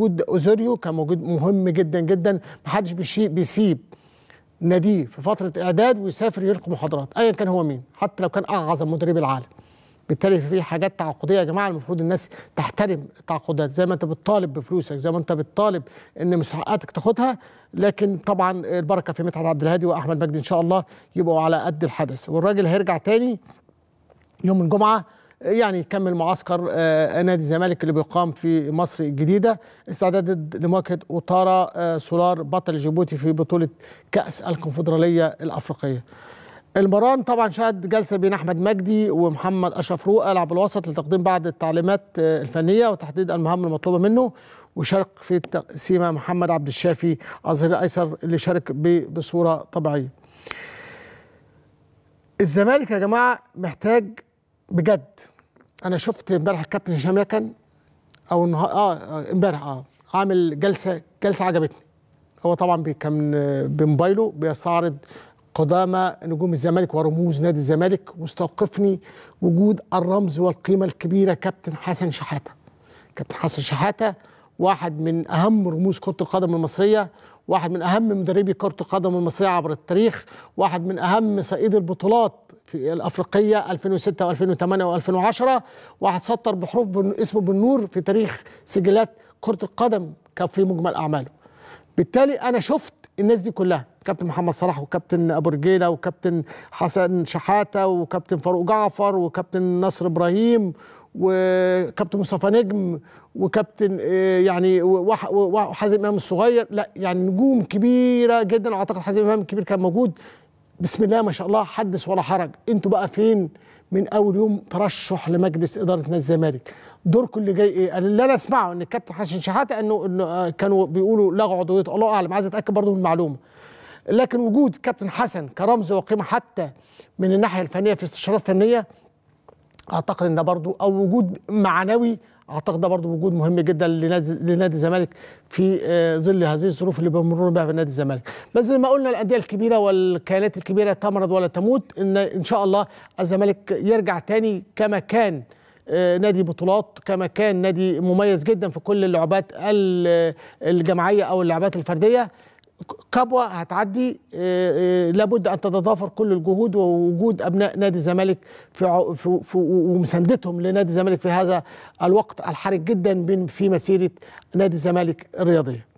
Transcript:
وجود اوزوريو كان موجود مهم جدا جدا محدش بيسيب ناديه في فتره اعداد ويسافر يلقي محاضرات ايا كان هو مين حتى لو كان اعظم مدرب العالم بالتالي في حاجات تعاقديه يا جماعه المفروض الناس تحترم التعاقدات زي ما انت بتطالب بفلوسك زي ما انت بتطالب ان مستحقاتك تاخدها لكن طبعا البركه في مدحت عبد الهادي واحمد مجدي ان شاء الله يبقوا على قد الحدث والراجل هيرجع تاني يوم الجمعه يعني يكمل معسكر آه، آه، نادي الزمالك اللي بيقام في مصر الجديده استعداد لمواجهه اوتارا آه، سولار بطل جيبوتي في بطوله كاس الكونفدراليه الافريقيه. المران طبعا شهد جلسه بين احمد مجدي ومحمد اشرف رؤى لاعب الوسط لتقديم بعض التعليمات الفنيه وتحديد المهام المطلوبه منه وشارك في التقسيمه محمد عبد الشافي الظهير الايسر اللي شارك بصوره طبيعيه. الزمالك يا جماعه محتاج بجد انا شفت امبارح الكابتن هشام يكن او آه،, اه امبارح اه عامل جلسه جلسه عجبتني هو طبعا كان آه، بموبايله بيستعرض قدامى نجوم الزمالك ورموز نادي الزمالك واستوقفني وجود الرمز والقيمه الكبيره كابتن حسن شحاته كابتن حسن شحاته واحد من اهم رموز كره القدم المصريه واحد من أهم مدربي كرة القدم المصرية عبر التاريخ واحد من أهم سائدي البطولات في الأفريقية 2006 و2008 و2010 واحد سطر بحروف اسمه بالنور في تاريخ سجلات كرة القدم كان في مجمل أعماله بالتالي أنا شفت الناس دي كلها كابتن محمد صلاح وكابتن ابو رجيله وكابتن حسن شحاته وكابتن فاروق جعفر وكابتن نصر ابراهيم وكابتن مصطفى نجم وكابتن آه، يعني وحازم امام الصغير لا يعني نجوم كبيره جدا واعتقد حازم امام الكبير كان موجود بسم الله ما شاء الله حدث ولا حرج انتوا بقى فين من اول يوم ترشح لمجلس اداره نادي الزمالك دوركم اللي جاي ايه اللي انا اسمعه ان الكابتن حسن شحاته انه انه آه، كانوا بيقولوا لغوا عضويه الله اعلم عايز اتاكد برضه من المعلومه لكن وجود كابتن حسن كرمز وقيمه حتى من الناحيه الفنيه في استشارات فنيه اعتقد ان ده برضو او وجود معنوي اعتقد ده برضو وجود مهم جدا لنادي الزمالك في آه، ظل هذه الظروف اللي بيمرون بها نادي الزمالك بس زي ما قلنا الانديه الكبيره والكيانات الكبيره تمرض ولا تموت ان ان شاء الله الزمالك يرجع تاني كما كان آه، نادي بطولات كما كان نادي مميز جدا في كل اللعبات الجماعيه او اللعبات الفرديه كبوة هتعدي آه، آه، لابد أن تتضافر كل الجهود ووجود أبناء نادي الزمالك في, في, في ومساندتهم لنادي الزمالك في هذا الوقت الحرج جدا في مسيرة نادي الزمالك الرياضية